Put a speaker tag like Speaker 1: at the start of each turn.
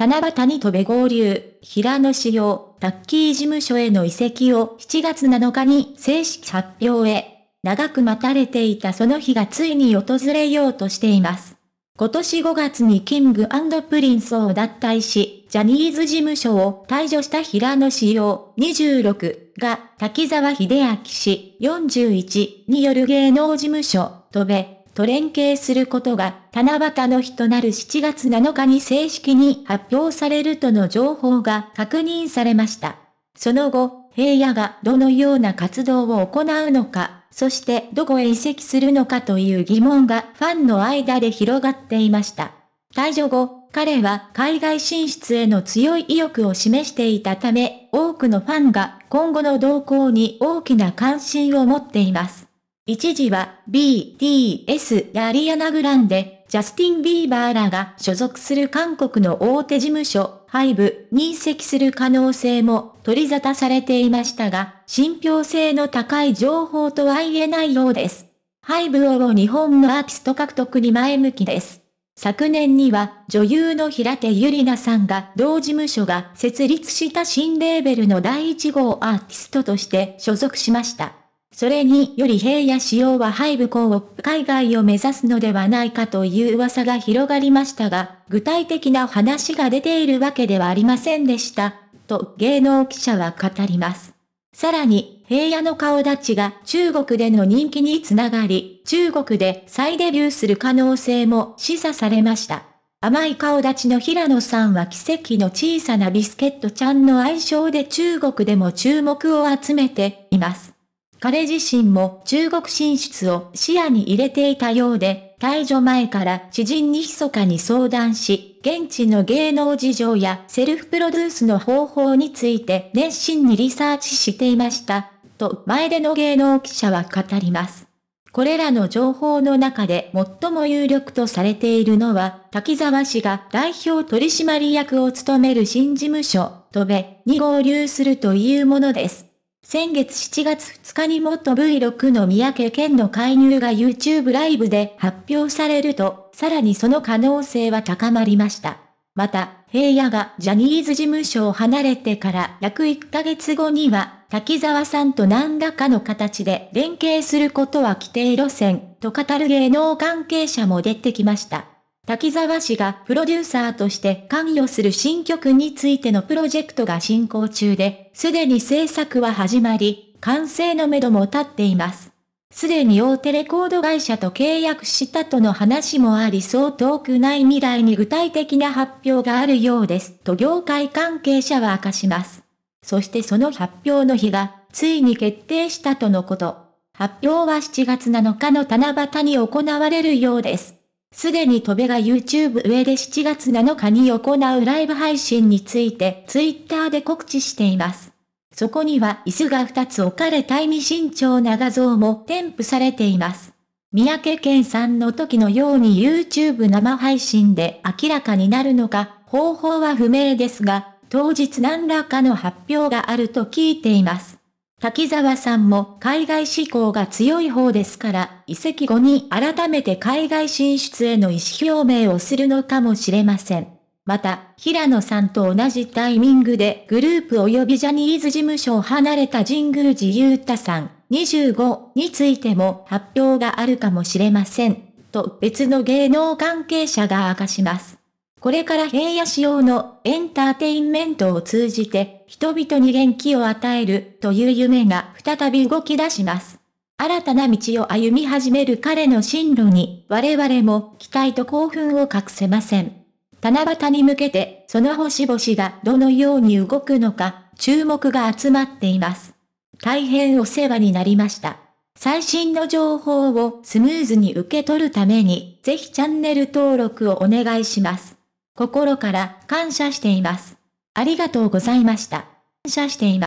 Speaker 1: 七夕に飛べ合流、平野志陽、タッキー事務所への移籍を7月7日に正式発表へ。長く待たれていたその日がついに訪れようとしています。今年5月にキングプリンスを脱退し、ジャニーズ事務所を退場した平野仕様26が滝沢秀明氏41による芸能事務所、飛べと連携することが、七夕の日となる7月7日に正式に発表されるとの情報が確認されました。その後、平野がどのような活動を行うのか、そしてどこへ移籍するのかという疑問がファンの間で広がっていました。退場後、彼は海外進出への強い意欲を示していたため、多くのファンが今後の動向に大きな関心を持っています。一時は BTS やアリアナグランデ、ジャスティン・ビーバーらが所属する韓国の大手事務所、ハイブに移籍する可能性も取り沙汰されていましたが、信憑性の高い情報とは言えないようです。ハイブを日本のアーティスト獲得に前向きです。昨年には女優の平手ゆりなさんが同事務所が設立した新レーベルの第1号アーティストとして所属しました。それにより平野仕様は廃部校を海外を目指すのではないかという噂が広がりましたが、具体的な話が出ているわけではありませんでした、と芸能記者は語ります。さらに、平野の顔立ちが中国での人気につながり、中国で再デビューする可能性も示唆されました。甘い顔立ちの平野さんは奇跡の小さなビスケットちゃんの愛称で中国でも注目を集めています。彼自身も中国進出を視野に入れていたようで、退場前から知人に密かに相談し、現地の芸能事情やセルフプロデュースの方法について熱心にリサーチしていました、と前での芸能記者は語ります。これらの情報の中で最も有力とされているのは、滝沢氏が代表取締役を務める新事務所、戸部に合流するというものです。先月7月2日に元 V6 の三宅健の介入が YouTube ライブで発表されると、さらにその可能性は高まりました。また、平野がジャニーズ事務所を離れてから約1ヶ月後には、滝沢さんと何らかの形で連携することは規定路線と語る芸能関係者も出てきました。滝沢氏がプロデューサーとして関与する新曲についてのプロジェクトが進行中で、すでに制作は始まり、完成のめども立っています。すでに大手レコード会社と契約したとの話もありそう遠くない未来に具体的な発表があるようです、と業界関係者は明かします。そしてその発表の日が、ついに決定したとのこと。発表は7月7日の七夕に行われるようです。すでに戸部が YouTube 上で7月7日に行うライブ配信について Twitter で告知しています。そこには椅子が2つ置かれた意味慎重な画像も添付されています。三宅健さんの時のように YouTube 生配信で明らかになるのか、方法は不明ですが、当日何らかの発表があると聞いています。滝沢さんも海外志向が強い方ですから、移籍後に改めて海外進出への意思表明をするのかもしれません。また、平野さんと同じタイミングでグループ及びジャニーズ事務所を離れた神宮寺勇太さん25についても発表があるかもしれません。と別の芸能関係者が明かします。これから平野仕様のエンターテインメントを通じて人々に元気を与えるという夢が再び動き出します。新たな道を歩み始める彼の進路に我々も期待と興奮を隠せません。七夕に向けてその星々がどのように動くのか注目が集まっています。大変お世話になりました。最新の情報をスムーズに受け取るためにぜひチャンネル登録をお願いします。心から感謝しています。ありがとうございました。感謝しています。